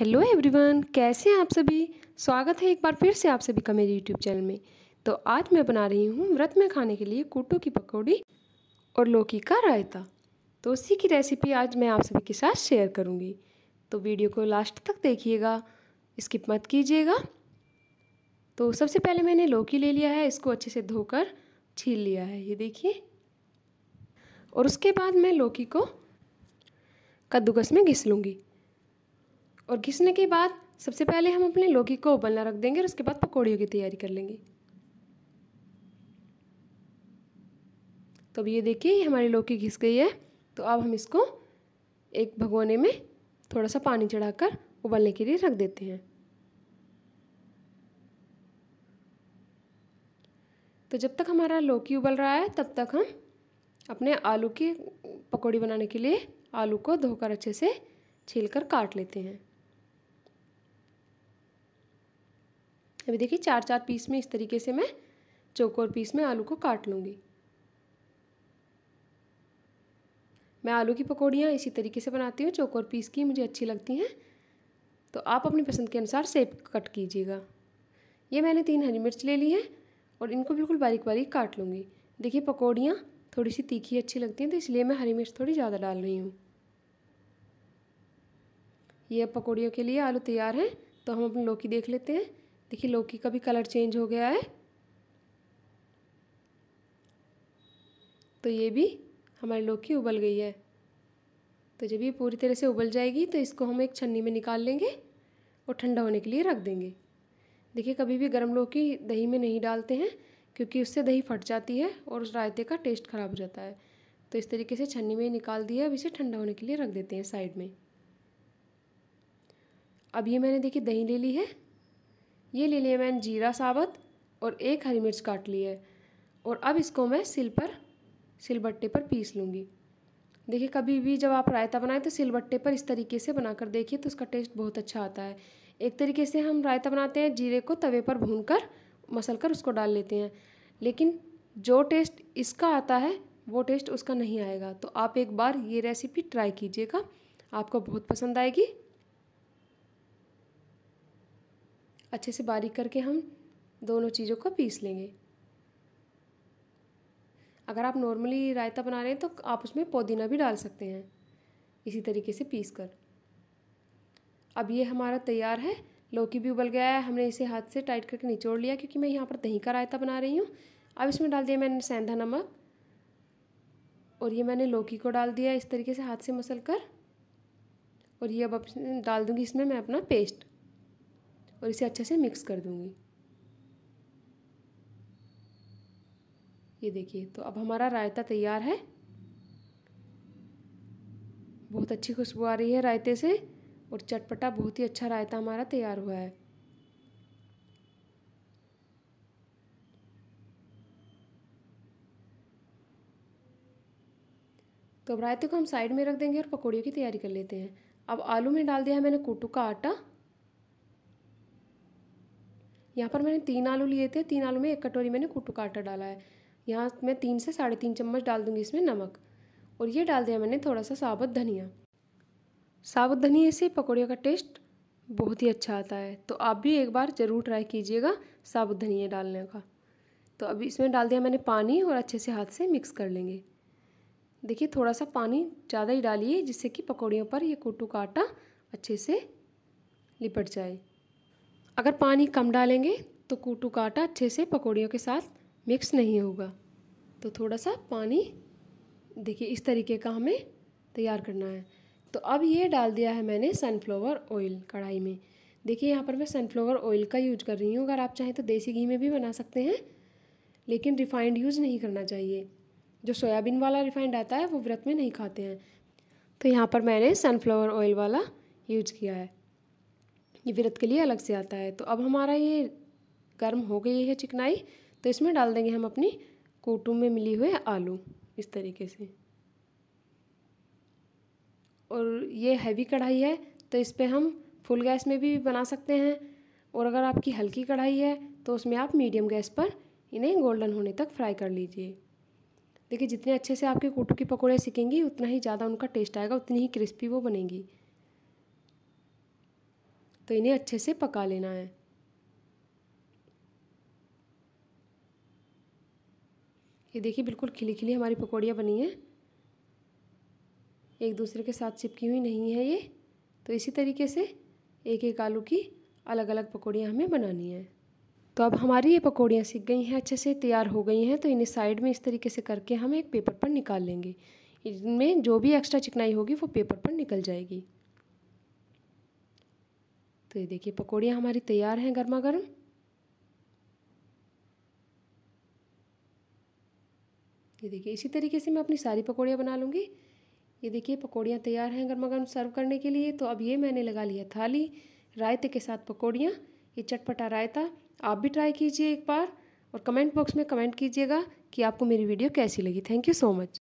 hello everyone कैसे हैं आप सभी स्वागत है एक बार फिर से आप सभी का मेरे यूट्यूब चैनल में तो आज मैं बना रही हूँ व्रत में खाने के लिए कुटो की पकौड़ी और लौकी का रायता तो उसी की रेसिपी आज मैं आप सभी के साथ शेयर करूँगी तो वीडियो को लास्ट तक देखिएगा स्किप मत कीजिएगा तो सबसे पहले मैंने लौकी ले लिया है इसको अच्छे से धोकर छील लिया है ये देखिए और उसके बाद मैं लौकी को कद्दूकस में घिस लूँगी और घिसने के बाद सबसे पहले हम अपने लौकी को उबलना रख देंगे और उसके बाद पकौड़ियों की तैयारी कर लेंगे तो अब ये देखिए हमारी लौकी घिस गई है तो अब हम इसको एक भगोने में थोड़ा सा पानी चढ़ाकर उबलने के लिए रख देते हैं तो जब तक हमारा लौकी उबल रहा है तब तक हम अपने आलू की पकौड़ी बनाने के लिए आलू को धोकर अच्छे से छील कर काट लेते हैं अभी देखिए चार चार पीस में इस तरीके से मैं चौकोर पीस में आलू को काट लूँगी मैं आलू की पकौड़ियाँ इसी तरीके से बनाती हूँ चौकोर पीस की मुझे अच्छी लगती हैं तो आप अपनी पसंद के अनुसार सेप कट कीजिएगा ये मैंने तीन हरी मिर्च ले ली है और इनको बिल्कुल बारीक बारीक काट लूँगी देखिए पकौड़ियाँ थोड़ी सी तीखी अच्छी लगती हैं तो इसलिए मैं हरी मिर्च थोड़ी ज़्यादा डाल रही हूँ ये पकौड़ियों के लिए आलू तैयार हैं तो हम अपनी लौकी देख लेते हैं देखिए लौकी का भी कलर चेंज हो गया है तो ये भी हमारी लौकी उबल गई है तो जब ये पूरी तरह से उबल जाएगी तो इसको हम एक छन्नी में निकाल लेंगे और ठंडा होने के लिए रख देंगे देखिए कभी भी गर्म लौकी दही में नहीं डालते हैं क्योंकि उससे दही फट जाती है और उस रायते का टेस्ट ख़राब हो जाता है तो इस तरीके से छन्नी में निकाल दिया अब इसे ठंडा होने के लिए रख देते हैं साइड में अब ये मैंने देखिए दही ले ली है ये ले लिया मैंने जीरा साबुत और एक हरी मिर्च काट ली है और अब इसको मैं सिल पर सिलबट्टे पर पीस लूँगी देखिए कभी भी जब आप रायता बनाएं तो सिलबट्टे पर इस तरीके से बनाकर देखिए तो उसका टेस्ट बहुत अच्छा आता है एक तरीके से हम रायता बनाते हैं जीरे को तवे पर भून कर मसल कर उसको डाल लेते हैं लेकिन जो टेस्ट इसका आता है वो टेस्ट उसका नहीं आएगा तो आप एक बार ये रेसिपी ट्राई कीजिएगा आपको बहुत पसंद आएगी अच्छे से बारीक करके हम दोनों चीज़ों को पीस लेंगे अगर आप नॉर्मली रायता बना रहे हैं तो आप उसमें पुदीना भी डाल सकते हैं इसी तरीके से पीस कर अब ये हमारा तैयार है लौकी भी उबल गया है हमने इसे हाथ से टाइट करके निचोड़ लिया क्योंकि मैं यहाँ पर दही का रायता बना रही हूँ अब इसमें डाल दिया मैंने सेंधा नमक और ये मैंने लौकी को डाल दिया इस तरीके से हाथ से मसल कर और ये अब डाल दूँगी इसमें मैं अपना पेस्ट और इसे अच्छे से मिक्स कर दूँगी ये देखिए तो अब हमारा रायता तैयार है बहुत अच्छी खुशबू आ रही है रायते से और चटपटा बहुत ही अच्छा रायता हमारा तैयार हुआ है तो अब रायते को हम साइड में रख देंगे और पकौड़ियों की तैयारी कर लेते हैं अब आलू में डाल दिया है मैंने कुटू का आटा यहाँ पर मैंने तीन आलू लिए थे तीन आलू में एक कटोरी मैंने कुटू का आटा डाला है यहाँ मैं तीन से साढ़े तीन चम्मच डाल दूँगी इसमें नमक और ये डाल दिया मैंने थोड़ा सा साबुत धनिया साबुत धनिया से पकौड़ियों का टेस्ट बहुत ही अच्छा आता है तो आप भी एक बार ज़रूर ट्राई कीजिएगा साबुत धनिया डालने का तो अभी इसमें डाल दिया मैंने पानी और अच्छे से हाथ से मिक्स कर लेंगे देखिए थोड़ा सा पानी ज़्यादा ही डालिए जिससे कि पकौड़ियों पर ये कुटू का आटा अच्छे से लिपट जाए अगर पानी कम डालेंगे तो कूटू का आटा अच्छे से पकौड़ियों के साथ मिक्स नहीं होगा तो थोड़ा सा पानी देखिए इस तरीके का हमें तैयार करना है तो अब ये डाल दिया है मैंने सनफ्लावर ऑयल कढ़ाई में देखिए यहाँ पर मैं सनफ्लावर ऑयल का यूज कर रही हूँ अगर आप चाहें तो देसी घी में भी बना सकते हैं लेकिन रिफाइंड यूज़ नहीं करना चाहिए जो सोयाबीन वाला रिफाइंड आता है वो व्रत में नहीं खाते हैं तो यहाँ पर मैंने सनफ्लावर ऑयल वाला यूज किया है ये व्रत के लिए अलग से आता है तो अब हमारा ये गर्म हो गई है चिकनाई तो इसमें डाल देंगे हम अपनी कोटू में मिली हुए आलू इस तरीके से और ये हैवी कढ़ाई है तो इस पर हम फुल गैस में भी बना सकते हैं और अगर आपकी हल्की कढ़ाई है तो उसमें आप मीडियम गैस पर इन्हें गोल्डन होने तक फ्राई कर लीजिए देखिए जितने अच्छे से आपके कोटू के पकौड़े सीखेंगी उतना ही ज़्यादा उनका टेस्ट आएगा उतनी ही क्रिस्पी वो बनेगी तो इन्हें अच्छे से पका लेना है ये देखिए बिल्कुल खिली खिली हमारी पकौड़ियाँ बनी हैं एक दूसरे के साथ चिपकी हुई नहीं है ये तो इसी तरीके से एक एक आलू की अलग अलग पकौड़ियाँ हमें बनानी है तो अब हमारी ये पकौड़ियाँ सीख गई हैं अच्छे से तैयार हो गई हैं तो इन्हें साइड में इस तरीके से करके हम एक पेपर पर निकाल लेंगे इनमें जो भी एक्स्ट्रा चिकनाई होगी वो पेपर पर निकल जाएगी तो ये देखिए पकौड़ियाँ हमारी तैयार हैं गर्मा गर्म ये देखिए इसी तरीके से मैं अपनी सारी पकौड़ियाँ बना लूँगी ये देखिए पकौड़ियाँ तैयार हैं गर्मा गर्म सर्व करने के लिए तो अब ये मैंने लगा लिया थाली रायते के साथ पकौड़ियाँ ये चटपटा रायता आप भी ट्राई कीजिए एक बार और कमेंट बॉक्स में कमेंट कीजिएगा कि आपको मेरी वीडियो कैसी लगी थैंक यू सो मच